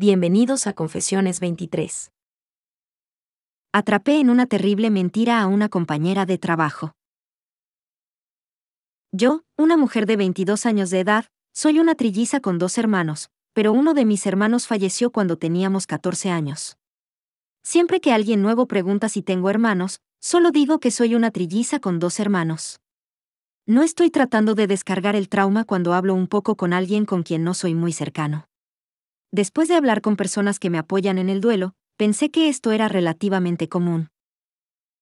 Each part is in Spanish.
Bienvenidos a Confesiones 23. Atrapé en una terrible mentira a una compañera de trabajo. Yo, una mujer de 22 años de edad, soy una trilliza con dos hermanos, pero uno de mis hermanos falleció cuando teníamos 14 años. Siempre que alguien nuevo pregunta si tengo hermanos, solo digo que soy una trilliza con dos hermanos. No estoy tratando de descargar el trauma cuando hablo un poco con alguien con quien no soy muy cercano. Después de hablar con personas que me apoyan en el duelo, pensé que esto era relativamente común.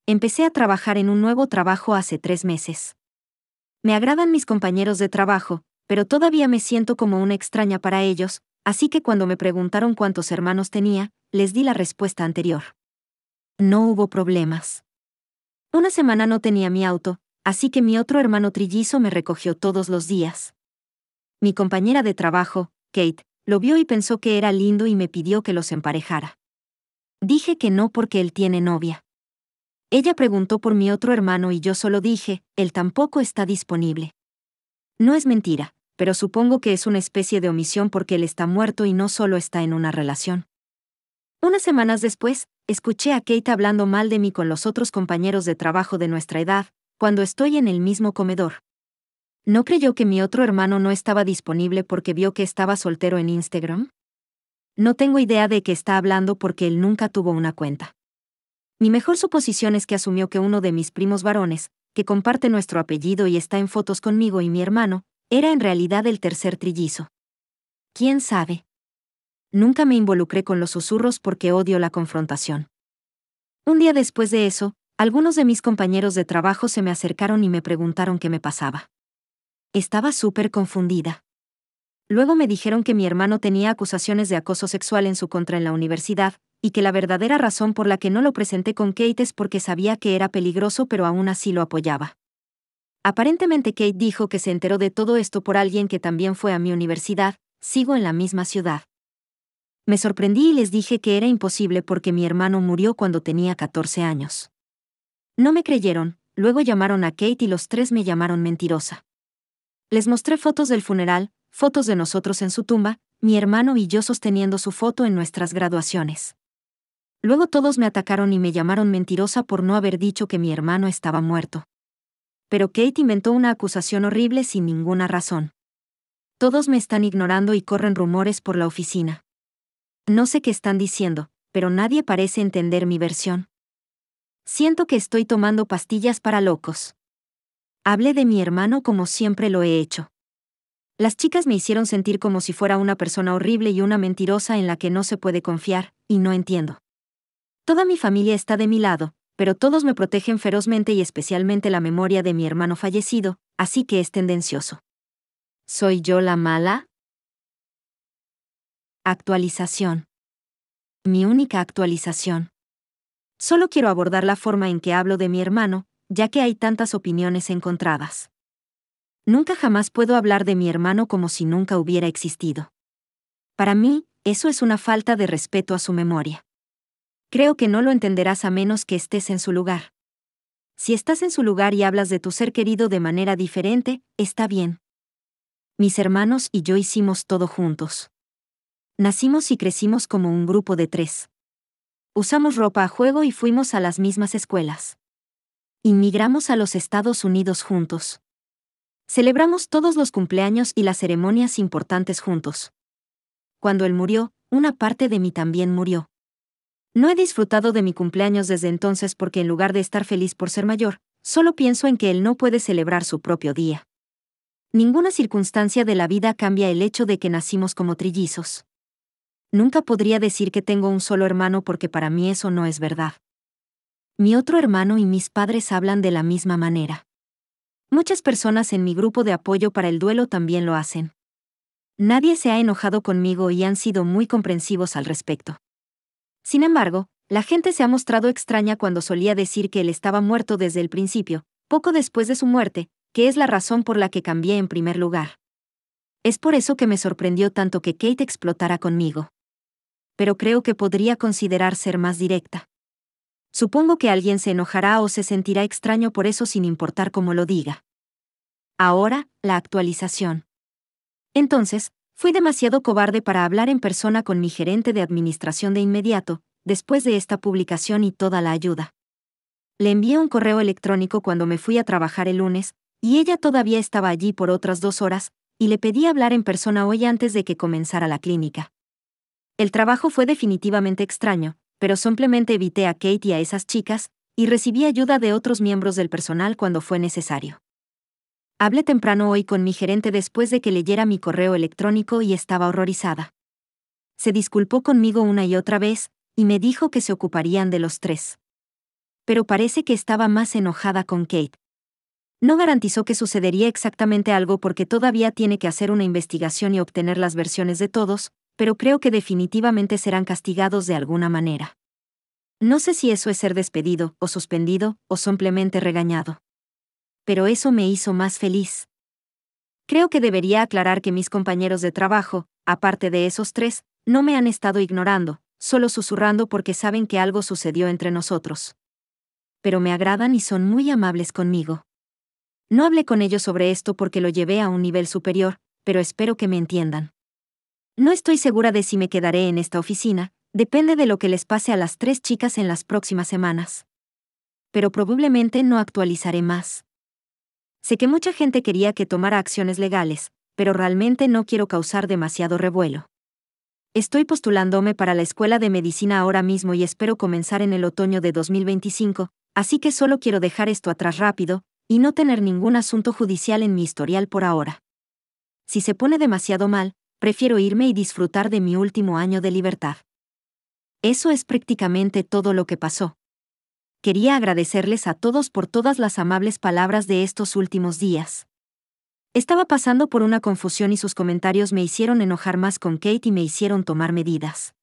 Empecé a trabajar en un nuevo trabajo hace tres meses. Me agradan mis compañeros de trabajo, pero todavía me siento como una extraña para ellos, así que cuando me preguntaron cuántos hermanos tenía, les di la respuesta anterior. No hubo problemas. Una semana no tenía mi auto, así que mi otro hermano trillizo me recogió todos los días. Mi compañera de trabajo, Kate, lo vio y pensó que era lindo y me pidió que los emparejara. Dije que no porque él tiene novia. Ella preguntó por mi otro hermano y yo solo dije, él tampoco está disponible. No es mentira, pero supongo que es una especie de omisión porque él está muerto y no solo está en una relación. Unas semanas después, escuché a Kate hablando mal de mí con los otros compañeros de trabajo de nuestra edad, cuando estoy en el mismo comedor. ¿No creyó que mi otro hermano no estaba disponible porque vio que estaba soltero en Instagram? No tengo idea de qué está hablando porque él nunca tuvo una cuenta. Mi mejor suposición es que asumió que uno de mis primos varones, que comparte nuestro apellido y está en fotos conmigo y mi hermano, era en realidad el tercer trillizo. ¿Quién sabe? Nunca me involucré con los susurros porque odio la confrontación. Un día después de eso, algunos de mis compañeros de trabajo se me acercaron y me preguntaron qué me pasaba. Estaba súper confundida. Luego me dijeron que mi hermano tenía acusaciones de acoso sexual en su contra en la universidad, y que la verdadera razón por la que no lo presenté con Kate es porque sabía que era peligroso pero aún así lo apoyaba. Aparentemente Kate dijo que se enteró de todo esto por alguien que también fue a mi universidad, sigo en la misma ciudad. Me sorprendí y les dije que era imposible porque mi hermano murió cuando tenía 14 años. No me creyeron, luego llamaron a Kate y los tres me llamaron mentirosa. Les mostré fotos del funeral, fotos de nosotros en su tumba, mi hermano y yo sosteniendo su foto en nuestras graduaciones. Luego todos me atacaron y me llamaron mentirosa por no haber dicho que mi hermano estaba muerto. Pero Kate inventó una acusación horrible sin ninguna razón. Todos me están ignorando y corren rumores por la oficina. No sé qué están diciendo, pero nadie parece entender mi versión. Siento que estoy tomando pastillas para locos. Hablé de mi hermano como siempre lo he hecho. Las chicas me hicieron sentir como si fuera una persona horrible y una mentirosa en la que no se puede confiar, y no entiendo. Toda mi familia está de mi lado, pero todos me protegen ferozmente y especialmente la memoria de mi hermano fallecido, así que es tendencioso. ¿Soy yo la mala? Actualización. Mi única actualización. Solo quiero abordar la forma en que hablo de mi hermano, ya que hay tantas opiniones encontradas. Nunca jamás puedo hablar de mi hermano como si nunca hubiera existido. Para mí, eso es una falta de respeto a su memoria. Creo que no lo entenderás a menos que estés en su lugar. Si estás en su lugar y hablas de tu ser querido de manera diferente, está bien. Mis hermanos y yo hicimos todo juntos. Nacimos y crecimos como un grupo de tres. Usamos ropa a juego y fuimos a las mismas escuelas. Inmigramos a los Estados Unidos juntos. Celebramos todos los cumpleaños y las ceremonias importantes juntos. Cuando él murió, una parte de mí también murió. No he disfrutado de mi cumpleaños desde entonces porque en lugar de estar feliz por ser mayor, solo pienso en que él no puede celebrar su propio día. Ninguna circunstancia de la vida cambia el hecho de que nacimos como trillizos. Nunca podría decir que tengo un solo hermano porque para mí eso no es verdad mi otro hermano y mis padres hablan de la misma manera. Muchas personas en mi grupo de apoyo para el duelo también lo hacen. Nadie se ha enojado conmigo y han sido muy comprensivos al respecto. Sin embargo, la gente se ha mostrado extraña cuando solía decir que él estaba muerto desde el principio, poco después de su muerte, que es la razón por la que cambié en primer lugar. Es por eso que me sorprendió tanto que Kate explotara conmigo. Pero creo que podría considerar ser más directa. Supongo que alguien se enojará o se sentirá extraño por eso sin importar cómo lo diga. Ahora, la actualización. Entonces, fui demasiado cobarde para hablar en persona con mi gerente de administración de inmediato, después de esta publicación y toda la ayuda. Le envié un correo electrónico cuando me fui a trabajar el lunes, y ella todavía estaba allí por otras dos horas, y le pedí hablar en persona hoy antes de que comenzara la clínica. El trabajo fue definitivamente extraño, pero simplemente evité a Kate y a esas chicas, y recibí ayuda de otros miembros del personal cuando fue necesario. Hablé temprano hoy con mi gerente después de que leyera mi correo electrónico y estaba horrorizada. Se disculpó conmigo una y otra vez, y me dijo que se ocuparían de los tres. Pero parece que estaba más enojada con Kate. No garantizó que sucedería exactamente algo porque todavía tiene que hacer una investigación y obtener las versiones de todos, pero creo que definitivamente serán castigados de alguna manera. No sé si eso es ser despedido, o suspendido, o simplemente regañado. Pero eso me hizo más feliz. Creo que debería aclarar que mis compañeros de trabajo, aparte de esos tres, no me han estado ignorando, solo susurrando porque saben que algo sucedió entre nosotros. Pero me agradan y son muy amables conmigo. No hablé con ellos sobre esto porque lo llevé a un nivel superior, pero espero que me entiendan. No estoy segura de si me quedaré en esta oficina, depende de lo que les pase a las tres chicas en las próximas semanas. Pero probablemente no actualizaré más. Sé que mucha gente quería que tomara acciones legales, pero realmente no quiero causar demasiado revuelo. Estoy postulándome para la Escuela de Medicina ahora mismo y espero comenzar en el otoño de 2025, así que solo quiero dejar esto atrás rápido, y no tener ningún asunto judicial en mi historial por ahora. Si se pone demasiado mal, prefiero irme y disfrutar de mi último año de libertad. Eso es prácticamente todo lo que pasó. Quería agradecerles a todos por todas las amables palabras de estos últimos días. Estaba pasando por una confusión y sus comentarios me hicieron enojar más con Kate y me hicieron tomar medidas.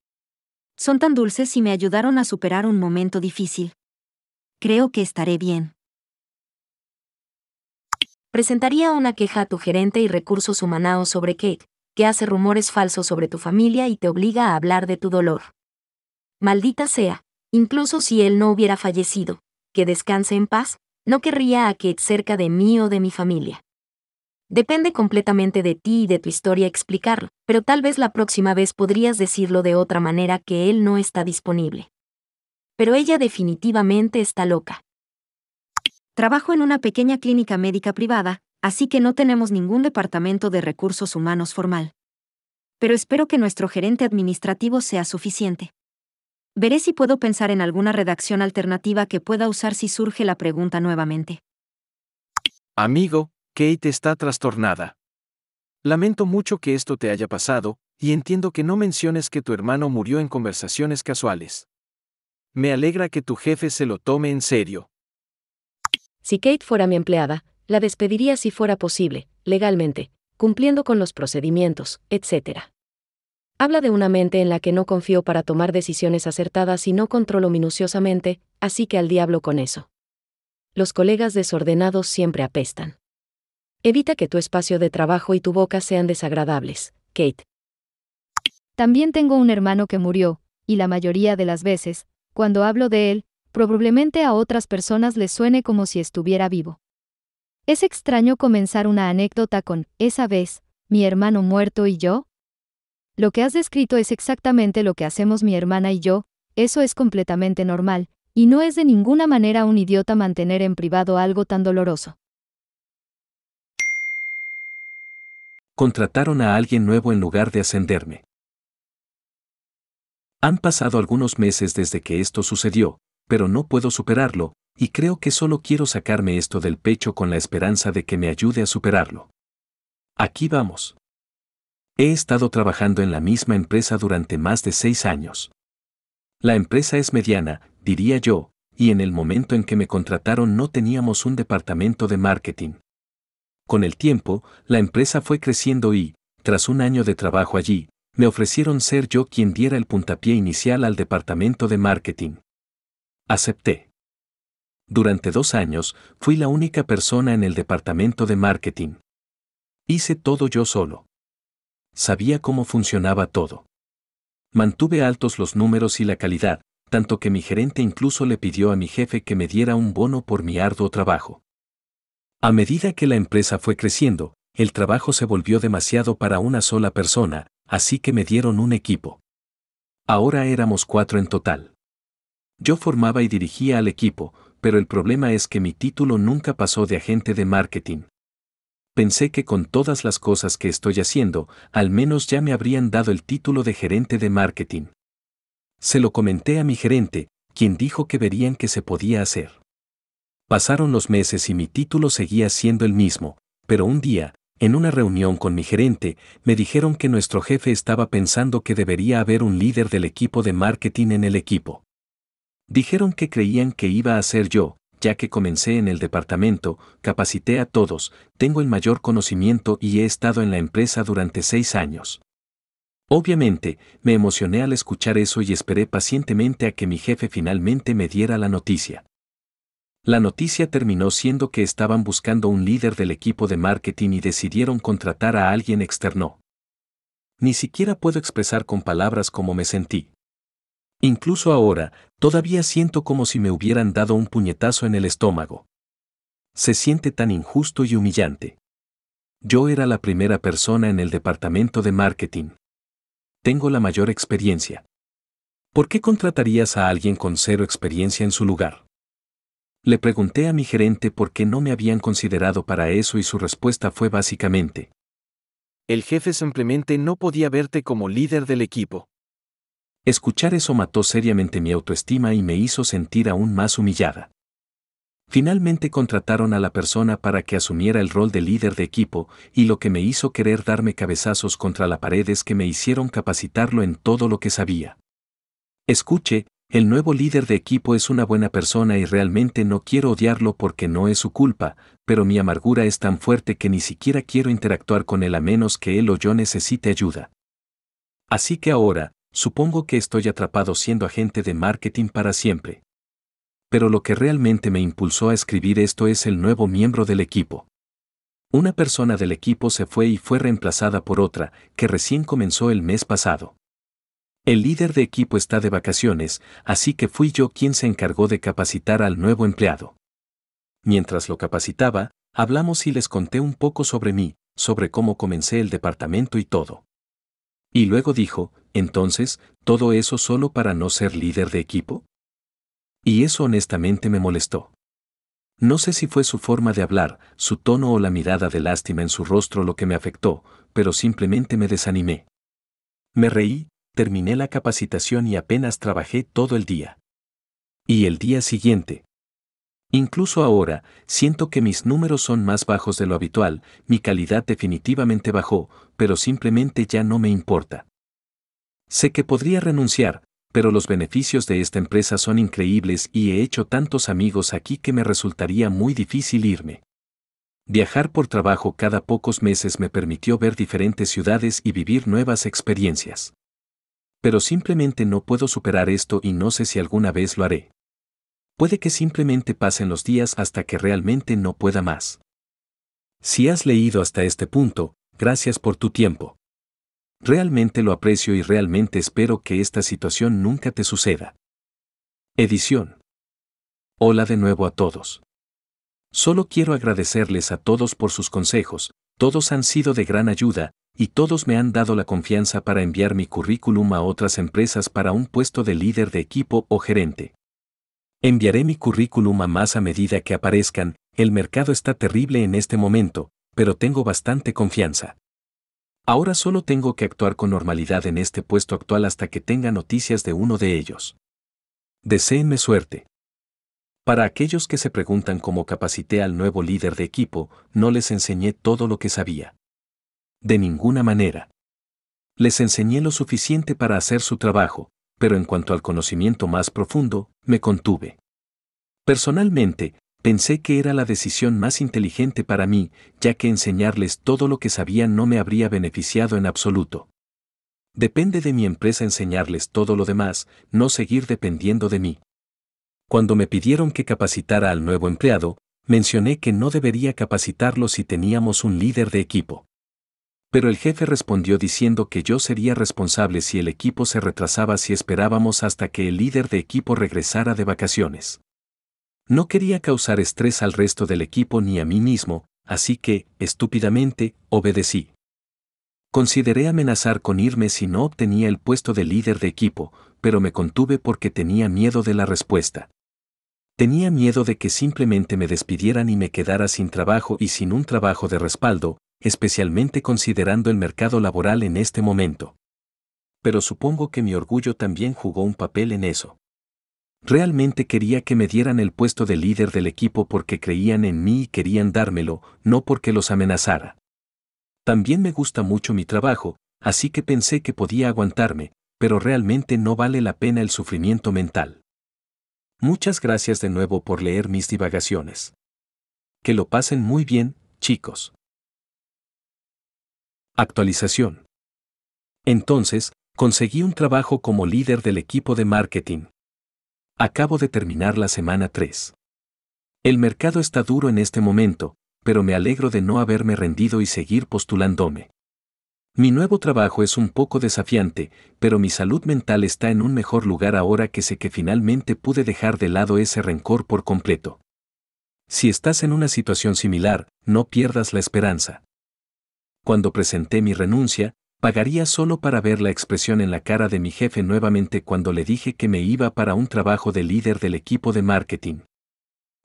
Son tan dulces y me ayudaron a superar un momento difícil. Creo que estaré bien. Presentaría una queja a tu gerente y recursos humanos sobre Kate, que hace rumores falsos sobre tu familia y te obliga a hablar de tu dolor. Maldita sea, incluso si él no hubiera fallecido, que descanse en paz, no querría a que cerca de mí o de mi familia. Depende completamente de ti y de tu historia explicarlo, pero tal vez la próxima vez podrías decirlo de otra manera que él no está disponible. Pero ella definitivamente está loca. Trabajo en una pequeña clínica médica privada, así que no tenemos ningún departamento de recursos humanos formal. Pero espero que nuestro gerente administrativo sea suficiente. Veré si puedo pensar en alguna redacción alternativa que pueda usar si surge la pregunta nuevamente. Amigo, Kate está trastornada. Lamento mucho que esto te haya pasado, y entiendo que no menciones que tu hermano murió en conversaciones casuales. Me alegra que tu jefe se lo tome en serio. Si Kate fuera mi empleada, la despediría si fuera posible, legalmente, cumpliendo con los procedimientos, etc. Habla de una mente en la que no confío para tomar decisiones acertadas y no controlo minuciosamente, así que al diablo con eso. Los colegas desordenados siempre apestan. Evita que tu espacio de trabajo y tu boca sean desagradables, Kate. También tengo un hermano que murió, y la mayoría de las veces, cuando hablo de él, probablemente a otras personas le suene como si estuviera vivo. Es extraño comenzar una anécdota con, esa vez, mi hermano muerto y yo. Lo que has descrito es exactamente lo que hacemos mi hermana y yo, eso es completamente normal, y no es de ninguna manera un idiota mantener en privado algo tan doloroso. Contrataron a alguien nuevo en lugar de ascenderme. Han pasado algunos meses desde que esto sucedió, pero no puedo superarlo, y creo que solo quiero sacarme esto del pecho con la esperanza de que me ayude a superarlo. Aquí vamos. He estado trabajando en la misma empresa durante más de seis años. La empresa es mediana, diría yo, y en el momento en que me contrataron no teníamos un departamento de marketing. Con el tiempo, la empresa fue creciendo y, tras un año de trabajo allí, me ofrecieron ser yo quien diera el puntapié inicial al departamento de marketing. Acepté. Durante dos años, fui la única persona en el departamento de marketing. Hice todo yo solo. Sabía cómo funcionaba todo. Mantuve altos los números y la calidad, tanto que mi gerente incluso le pidió a mi jefe que me diera un bono por mi arduo trabajo. A medida que la empresa fue creciendo, el trabajo se volvió demasiado para una sola persona, así que me dieron un equipo. Ahora éramos cuatro en total. Yo formaba y dirigía al equipo, pero el problema es que mi título nunca pasó de agente de marketing. Pensé que con todas las cosas que estoy haciendo, al menos ya me habrían dado el título de gerente de marketing. Se lo comenté a mi gerente, quien dijo que verían que se podía hacer. Pasaron los meses y mi título seguía siendo el mismo, pero un día, en una reunión con mi gerente, me dijeron que nuestro jefe estaba pensando que debería haber un líder del equipo de marketing en el equipo. Dijeron que creían que iba a ser yo, ya que comencé en el departamento, capacité a todos, tengo el mayor conocimiento y he estado en la empresa durante seis años. Obviamente, me emocioné al escuchar eso y esperé pacientemente a que mi jefe finalmente me diera la noticia. La noticia terminó siendo que estaban buscando un líder del equipo de marketing y decidieron contratar a alguien externo. Ni siquiera puedo expresar con palabras cómo me sentí. Incluso ahora, todavía siento como si me hubieran dado un puñetazo en el estómago. Se siente tan injusto y humillante. Yo era la primera persona en el departamento de marketing. Tengo la mayor experiencia. ¿Por qué contratarías a alguien con cero experiencia en su lugar? Le pregunté a mi gerente por qué no me habían considerado para eso y su respuesta fue básicamente. El jefe simplemente no podía verte como líder del equipo. Escuchar eso mató seriamente mi autoestima y me hizo sentir aún más humillada. Finalmente contrataron a la persona para que asumiera el rol de líder de equipo y lo que me hizo querer darme cabezazos contra la pared es que me hicieron capacitarlo en todo lo que sabía. Escuche, el nuevo líder de equipo es una buena persona y realmente no quiero odiarlo porque no es su culpa, pero mi amargura es tan fuerte que ni siquiera quiero interactuar con él a menos que él o yo necesite ayuda. Así que ahora, supongo que estoy atrapado siendo agente de marketing para siempre. Pero lo que realmente me impulsó a escribir esto es el nuevo miembro del equipo. Una persona del equipo se fue y fue reemplazada por otra, que recién comenzó el mes pasado. El líder de equipo está de vacaciones, así que fui yo quien se encargó de capacitar al nuevo empleado. Mientras lo capacitaba, hablamos y les conté un poco sobre mí, sobre cómo comencé el departamento y todo. Y luego dijo, entonces, ¿todo eso solo para no ser líder de equipo? Y eso honestamente me molestó. No sé si fue su forma de hablar, su tono o la mirada de lástima en su rostro lo que me afectó, pero simplemente me desanimé. Me reí, terminé la capacitación y apenas trabajé todo el día. Y el día siguiente, Incluso ahora, siento que mis números son más bajos de lo habitual, mi calidad definitivamente bajó, pero simplemente ya no me importa. Sé que podría renunciar, pero los beneficios de esta empresa son increíbles y he hecho tantos amigos aquí que me resultaría muy difícil irme. Viajar por trabajo cada pocos meses me permitió ver diferentes ciudades y vivir nuevas experiencias. Pero simplemente no puedo superar esto y no sé si alguna vez lo haré puede que simplemente pasen los días hasta que realmente no pueda más. Si has leído hasta este punto, gracias por tu tiempo. Realmente lo aprecio y realmente espero que esta situación nunca te suceda. Edición. Hola de nuevo a todos. Solo quiero agradecerles a todos por sus consejos, todos han sido de gran ayuda, y todos me han dado la confianza para enviar mi currículum a otras empresas para un puesto de líder de equipo o gerente. Enviaré mi currículum a más a medida que aparezcan, el mercado está terrible en este momento, pero tengo bastante confianza. Ahora solo tengo que actuar con normalidad en este puesto actual hasta que tenga noticias de uno de ellos. Deseenme suerte. Para aquellos que se preguntan cómo capacité al nuevo líder de equipo, no les enseñé todo lo que sabía. De ninguna manera. Les enseñé lo suficiente para hacer su trabajo, pero en cuanto al conocimiento más profundo, me contuve. Personalmente, pensé que era la decisión más inteligente para mí, ya que enseñarles todo lo que sabía no me habría beneficiado en absoluto. Depende de mi empresa enseñarles todo lo demás, no seguir dependiendo de mí. Cuando me pidieron que capacitara al nuevo empleado, mencioné que no debería capacitarlo si teníamos un líder de equipo. Pero el jefe respondió diciendo que yo sería responsable si el equipo se retrasaba si esperábamos hasta que el líder de equipo regresara de vacaciones. No quería causar estrés al resto del equipo ni a mí mismo, así que, estúpidamente, obedecí. Consideré amenazar con irme si no obtenía el puesto de líder de equipo, pero me contuve porque tenía miedo de la respuesta. Tenía miedo de que simplemente me despidieran y me quedara sin trabajo y sin un trabajo de respaldo, especialmente considerando el mercado laboral en este momento. Pero supongo que mi orgullo también jugó un papel en eso. Realmente quería que me dieran el puesto de líder del equipo porque creían en mí y querían dármelo, no porque los amenazara. También me gusta mucho mi trabajo, así que pensé que podía aguantarme, pero realmente no vale la pena el sufrimiento mental. Muchas gracias de nuevo por leer mis divagaciones. Que lo pasen muy bien, chicos. Actualización. Entonces, conseguí un trabajo como líder del equipo de marketing. Acabo de terminar la semana 3. El mercado está duro en este momento, pero me alegro de no haberme rendido y seguir postulándome. Mi nuevo trabajo es un poco desafiante, pero mi salud mental está en un mejor lugar ahora que sé que finalmente pude dejar de lado ese rencor por completo. Si estás en una situación similar, no pierdas la esperanza cuando presenté mi renuncia, pagaría solo para ver la expresión en la cara de mi jefe nuevamente cuando le dije que me iba para un trabajo de líder del equipo de marketing.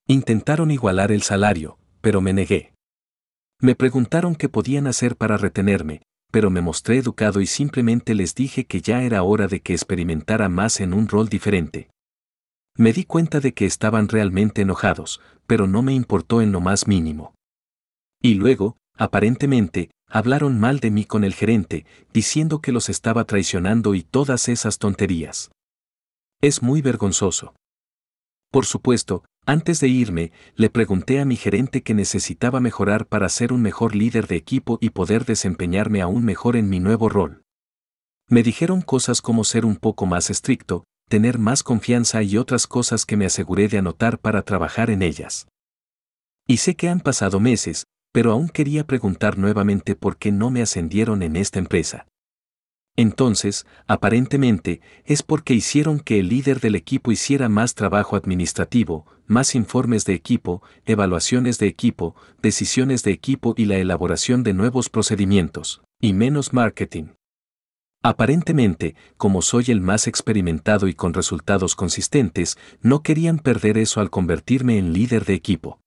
Intentaron igualar el salario, pero me negué. Me preguntaron qué podían hacer para retenerme, pero me mostré educado y simplemente les dije que ya era hora de que experimentara más en un rol diferente. Me di cuenta de que estaban realmente enojados, pero no me importó en lo más mínimo. Y luego, aparentemente, Hablaron mal de mí con el gerente, diciendo que los estaba traicionando y todas esas tonterías. Es muy vergonzoso. Por supuesto, antes de irme, le pregunté a mi gerente que necesitaba mejorar para ser un mejor líder de equipo y poder desempeñarme aún mejor en mi nuevo rol. Me dijeron cosas como ser un poco más estricto, tener más confianza y otras cosas que me aseguré de anotar para trabajar en ellas. Y sé que han pasado meses, pero aún quería preguntar nuevamente por qué no me ascendieron en esta empresa. Entonces, aparentemente, es porque hicieron que el líder del equipo hiciera más trabajo administrativo, más informes de equipo, evaluaciones de equipo, decisiones de equipo y la elaboración de nuevos procedimientos, y menos marketing. Aparentemente, como soy el más experimentado y con resultados consistentes, no querían perder eso al convertirme en líder de equipo.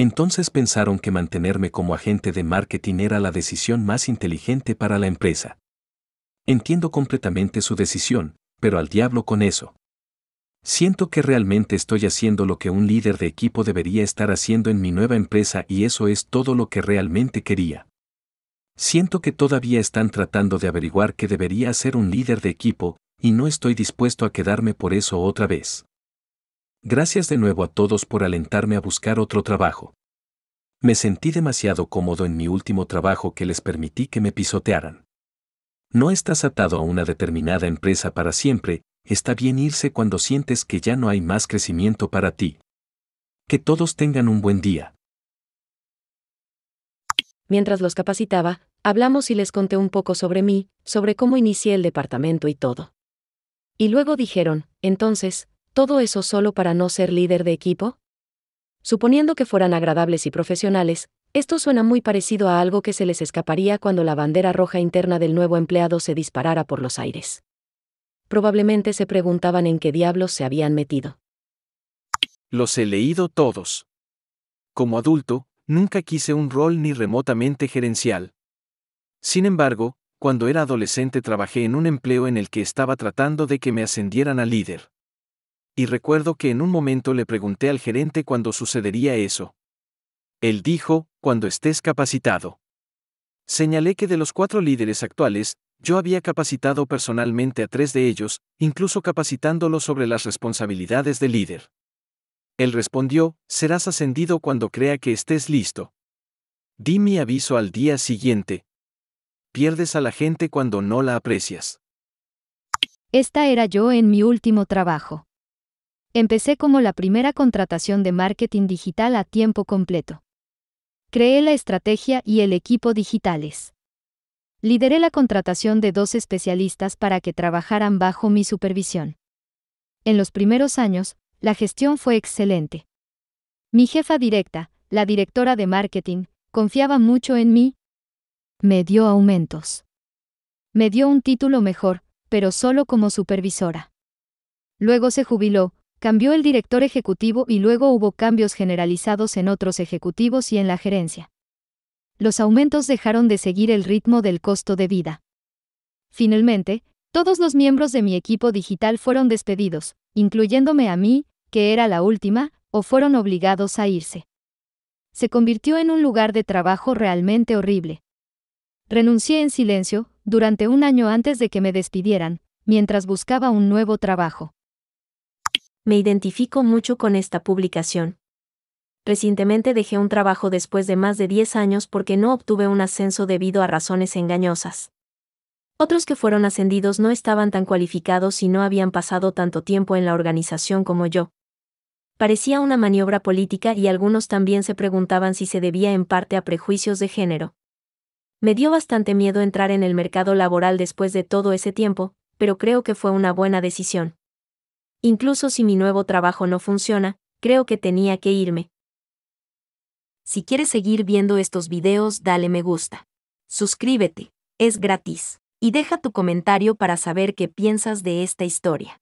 Entonces pensaron que mantenerme como agente de marketing era la decisión más inteligente para la empresa. Entiendo completamente su decisión, pero al diablo con eso. Siento que realmente estoy haciendo lo que un líder de equipo debería estar haciendo en mi nueva empresa y eso es todo lo que realmente quería. Siento que todavía están tratando de averiguar qué debería ser un líder de equipo, y no estoy dispuesto a quedarme por eso otra vez. Gracias de nuevo a todos por alentarme a buscar otro trabajo. Me sentí demasiado cómodo en mi último trabajo que les permití que me pisotearan. No estás atado a una determinada empresa para siempre, está bien irse cuando sientes que ya no hay más crecimiento para ti. Que todos tengan un buen día. Mientras los capacitaba, hablamos y les conté un poco sobre mí, sobre cómo inicié el departamento y todo. Y luego dijeron, entonces, ¿Todo eso solo para no ser líder de equipo? Suponiendo que fueran agradables y profesionales, esto suena muy parecido a algo que se les escaparía cuando la bandera roja interna del nuevo empleado se disparara por los aires. Probablemente se preguntaban en qué diablos se habían metido. Los he leído todos. Como adulto, nunca quise un rol ni remotamente gerencial. Sin embargo, cuando era adolescente trabajé en un empleo en el que estaba tratando de que me ascendieran a líder y recuerdo que en un momento le pregunté al gerente cuándo sucedería eso. Él dijo, cuando estés capacitado. Señalé que de los cuatro líderes actuales, yo había capacitado personalmente a tres de ellos, incluso capacitándolos sobre las responsabilidades de líder. Él respondió, serás ascendido cuando crea que estés listo. Di mi aviso al día siguiente. Pierdes a la gente cuando no la aprecias. Esta era yo en mi último trabajo. Empecé como la primera contratación de marketing digital a tiempo completo. Creé la estrategia y el equipo digitales. Lideré la contratación de dos especialistas para que trabajaran bajo mi supervisión. En los primeros años, la gestión fue excelente. Mi jefa directa, la directora de marketing, confiaba mucho en mí. Me dio aumentos. Me dio un título mejor, pero solo como supervisora. Luego se jubiló, Cambió el director ejecutivo y luego hubo cambios generalizados en otros ejecutivos y en la gerencia. Los aumentos dejaron de seguir el ritmo del costo de vida. Finalmente, todos los miembros de mi equipo digital fueron despedidos, incluyéndome a mí, que era la última, o fueron obligados a irse. Se convirtió en un lugar de trabajo realmente horrible. Renuncié en silencio, durante un año antes de que me despidieran, mientras buscaba un nuevo trabajo me identifico mucho con esta publicación. Recientemente dejé un trabajo después de más de 10 años porque no obtuve un ascenso debido a razones engañosas. Otros que fueron ascendidos no estaban tan cualificados y no habían pasado tanto tiempo en la organización como yo. Parecía una maniobra política y algunos también se preguntaban si se debía en parte a prejuicios de género. Me dio bastante miedo entrar en el mercado laboral después de todo ese tiempo, pero creo que fue una buena decisión. Incluso si mi nuevo trabajo no funciona, creo que tenía que irme. Si quieres seguir viendo estos videos, dale me gusta. Suscríbete, es gratis. Y deja tu comentario para saber qué piensas de esta historia.